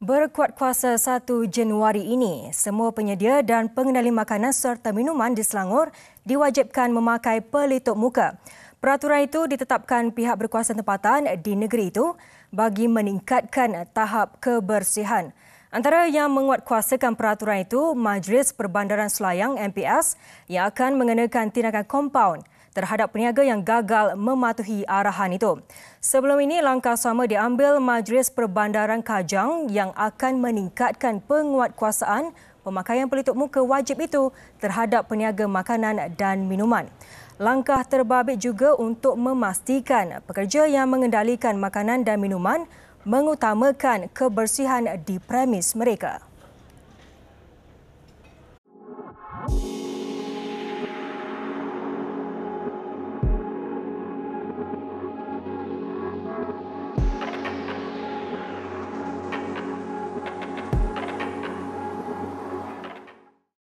Berkuat kuasa 1 Januari ini, semua penyedia dan pengendali makanan serta minuman di Selangor diwajibkan memakai pelitup muka. Peraturan itu ditetapkan pihak berkuasa tempatan di negeri itu bagi meningkatkan tahap kebersihan. Antara yang menguatkuasakan peraturan itu, Majlis Perbandaran Selayang MPS yang akan mengenakan tindakan kompaun terhadap peniaga yang gagal mematuhi arahan itu. Sebelum ini, langkah sama diambil Majlis Perbandaran Kajang yang akan meningkatkan penguatkuasaan pemakaian pelitup muka wajib itu terhadap peniaga makanan dan minuman. Langkah terbabit juga untuk memastikan pekerja yang mengendalikan makanan dan minuman mengutamakan kebersihan di premis mereka.